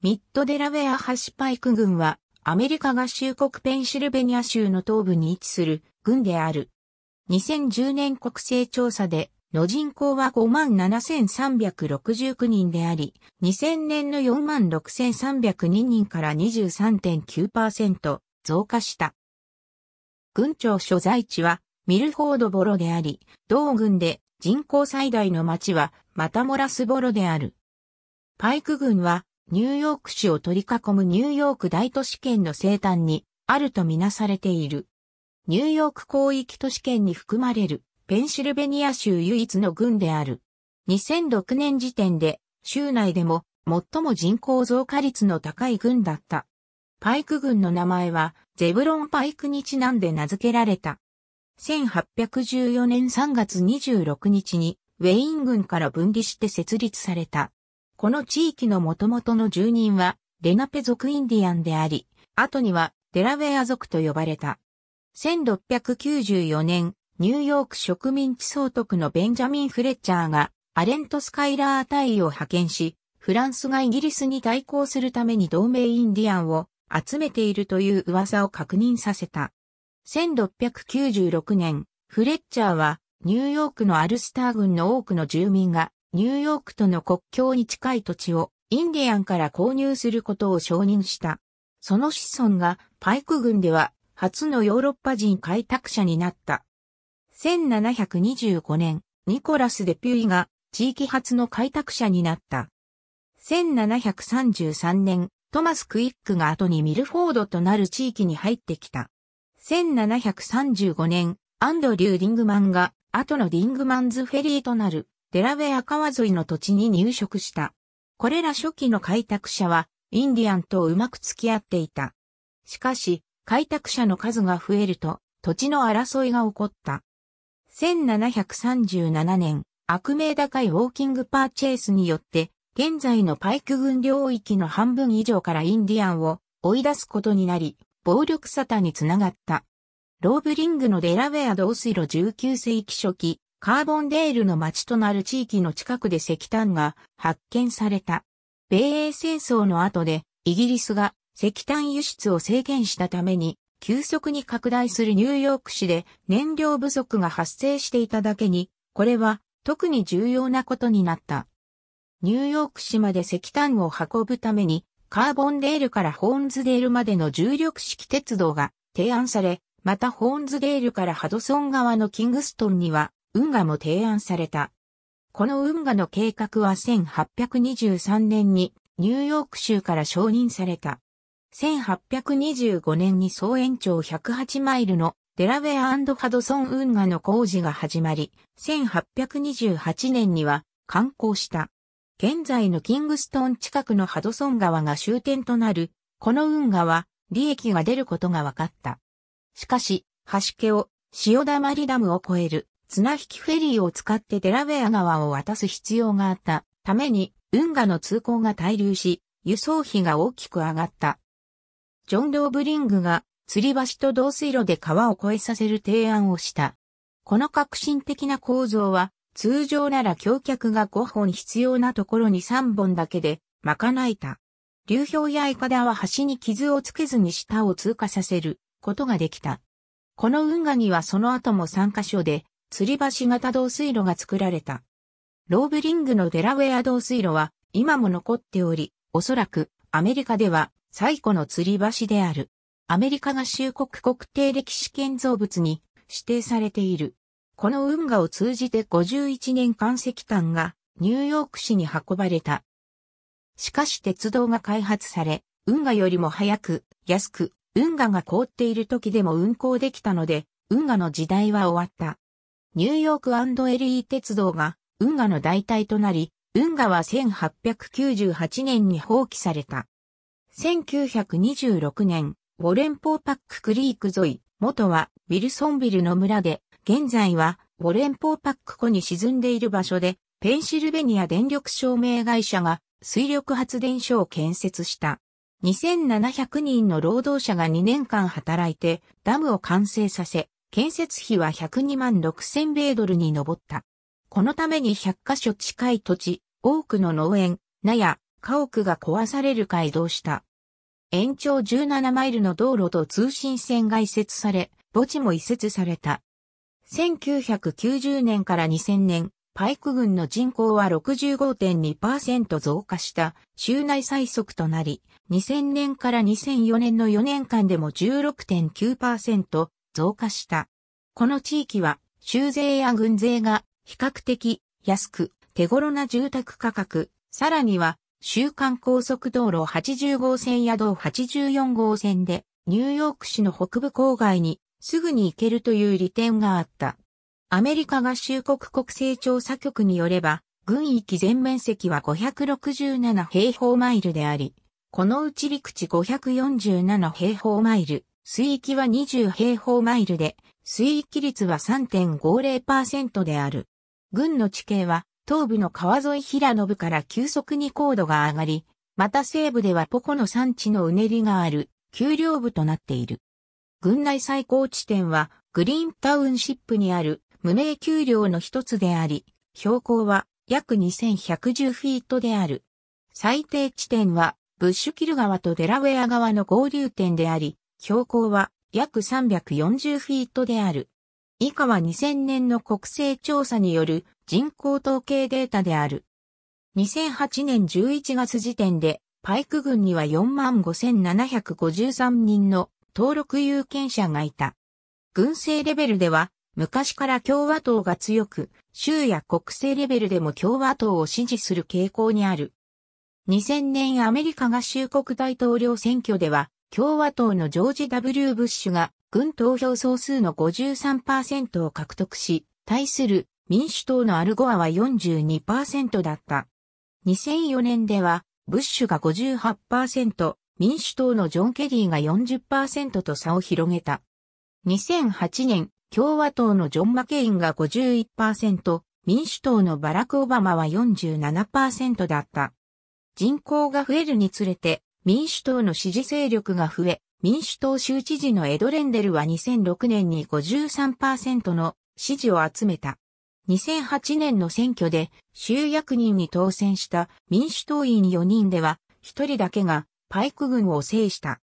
ミッドデラウェア橋パイク軍は、アメリカ合衆国ペンシルベニア州の東部に位置する軍である。2010年国勢調査で、の人口は57,369人であり、2000年の46,302人から23.9%増加した。軍庁所在地はミルフォードボロであり、同軍で人口最大の町はマタモラスボロである。パイク軍はニューヨーク市を取り囲むニューヨーク大都市圏の生誕にあるとみなされている。ニューヨーク広域都市圏に含まれるペンシルベニア州唯一の郡である。2006年時点で州内でも最も人口増加率の高い郡だった。パイク郡の名前はゼブロンパイクにちなんで名付けられた。1814年3月26日にウェイン郡から分離して設立された。この地域の元々の住人は、レナペ族インディアンであり、後にはデラウェア族と呼ばれた。1694年、ニューヨーク植民地総督のベンジャミン・フレッチャーが、アレント・スカイラー隊を派遣し、フランスがイギリスに対抗するために同盟インディアンを集めているという噂を確認させた。1696年、フレッチャーはニューヨークのアルスター軍の多くの住民がニューヨークとの国境に近い土地をインディアンから購入することを承認した。その子孫がパイク軍では初のヨーロッパ人開拓者になった。1725年、ニコラス・デピュイが地域初の開拓者になった。1733年、トマス・クイックが後にミルフォードとなる地域に入ってきた。1735年、アンドリュー・ディングマンが後のディングマンズ・フェリーとなるデラウェア川沿いの土地に入植した。これら初期の開拓者は、インディアンとうまく付き合っていた。しかし、開拓者の数が増えると、土地の争いが起こった。1737年、悪名高いウォーキングパーチェイスによって、現在のパイク軍領域の半分以上からインディアンを追い出すことになり、暴力沙汰につながった。ローブリングのデラウェア同水路19世紀初期、カーボンデールの町となる地域の近くで石炭が発見された。米英戦争の後でイギリスが石炭輸出を制限したために急速に拡大するニューヨーク市で燃料不足が発生していただけに、これは特に重要なことになった。ニューヨーク市まで石炭を運ぶために、カーボンデールからホーンズデールまでの重力式鉄道が提案され、またホーンズデールからハドソン川のキングストンには運河も提案された。この運河の計画は1823年にニューヨーク州から承認された。1825年に総延長108マイルのデラウェアハドソン運河の工事が始まり、1828年には観光した。現在のキングストン近くのハドソン川が終点となる、この運河は利益が出ることが分かった。しかし、橋家を潮だまりダムを越える綱引きフェリーを使ってデラウェア川を渡す必要があったために運河の通行が滞留し、輸送費が大きく上がった。ジョン・ローブリングが吊り橋と同水路で川を越えさせる提案をした。この革新的な構造は、通常なら橋脚が5本必要なところに3本だけで、賄いた。流氷やイカダは橋に傷をつけずに下を通過させることができた。この運河にはその後も3カ所で吊り橋型導水路が作られた。ローブリングのデラウェア導水路は今も残っており、おそらくアメリカでは最古の吊り橋である。アメリカ合衆国国定歴史建造物に指定されている。この運河を通じて51年間石炭がニューヨーク市に運ばれた。しかし鉄道が開発され、運河よりも早く、安く、運河が凍っている時でも運行できたので、運河の時代は終わった。ニューヨークエリー鉄道が、運河の代替となり、運河は1898年に放棄された。1926年、ウォレンポーパッククリーク沿い、元はウィルソンビルの村で、現在はウォレンポーパック湖に沈んでいる場所で、ペンシルベニア電力証明会社が水力発電所を建設した。2700人の労働者が2年間働いてダムを完成させ、建設費は102万6000米ドルに上った。このために100カ所近い土地、多くの農園、納屋、家屋が壊されるか移動した。延長17マイルの道路と通信線が移設され、墓地も移設された。1990年から2000年、パイク軍の人口は65.2%増加した州内最速となり、2000年から2004年の4年間でも16.9%増加した。この地域は州税や軍税が比較的安く手頃な住宅価格、さらには週間高速道路80号線や道84号線でニューヨーク市の北部郊外にすぐに行けるという利点があった。アメリカ合衆国国勢調査局によれば、軍域全面積は567平方マイルであり、このうち陸地547平方マイル、水域は20平方マイルで、水域率は3.50%である。軍の地形は、東部の川沿い平野部から急速に高度が上がり、また西部ではポコの山地のうねりがある、丘陵部となっている。軍内最高地点は、グリーンタウンシップにある、無名丘陵の一つであり、標高は約2110フィートである。最低地点は、ブッシュキル川とデラウェア川の合流点であり、標高は約340フィートである。以下は2000年の国勢調査による人口統計データである。2008年11月時点で、パイク軍には45,753人の登録有権者がいた。軍政レベルでは、昔から共和党が強く、州や国政レベルでも共和党を支持する傾向にある。2000年アメリカ合衆国大統領選挙では、共和党のジョージ・ W・ ブッシュが軍投票総数の53%を獲得し、対する民主党のアルゴアは42%だった。2004年では、ブッシュが58%、民主党のジョン・ケリーが40%と差を広げた。2008年、共和党のジョン・マケインが51%、民主党のバラク・オバマは47%だった。人口が増えるにつれて、民主党の支持勢力が増え、民主党州知事のエドレンデルは2006年に53%の支持を集めた。2008年の選挙で州役人に当選した民主党員4人では1人だけがパイク軍を制した。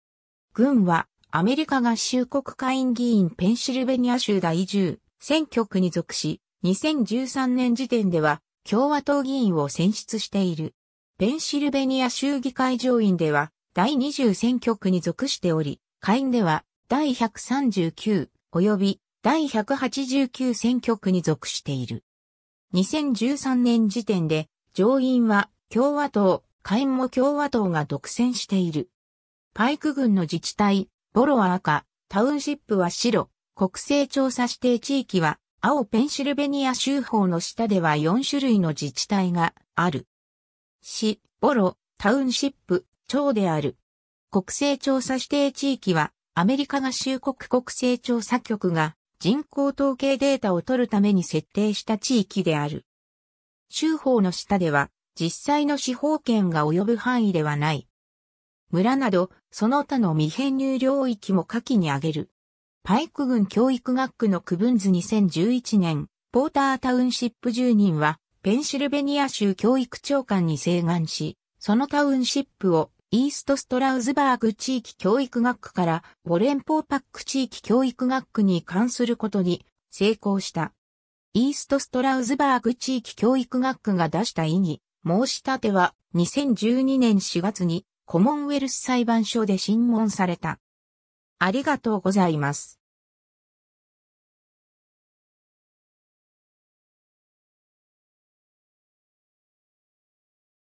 軍はアメリカ合衆国会議員ペンシルベニア州第10選挙区に属し、2013年時点では共和党議員を選出している。ペンシルベニア州議会上院では第20選挙区に属しており、下院では第139及び第189選挙区に属している。2013年時点で上院は共和党、下院も共和党が独占している。パイク軍の自治体、ボロは赤、タウンシップは白、国勢調査指定地域は青ペンシルベニア州法の下では4種類の自治体がある。市、ボロ、タウンシップ、長である。国勢調査指定地域は、アメリカ合衆国国勢調査局が人口統計データを取るために設定した地域である。州法の下では、実際の司法権が及ぶ範囲ではない。村など、その他の未編入領域も下記に挙げる。パイク軍教育学区の区分図2011年、ポータータウンシップ住人は、ペンシルベニア州教育長官に請願し、そのタウンシップをイーストストラウズバーグ地域教育学区からウォレンポーパック地域教育学区に関することに成功した。イーストストラウズバーグ地域教育学区が出した異議、申し立ては2012年4月にコモンウェルス裁判所で審問された。ありがとうございます。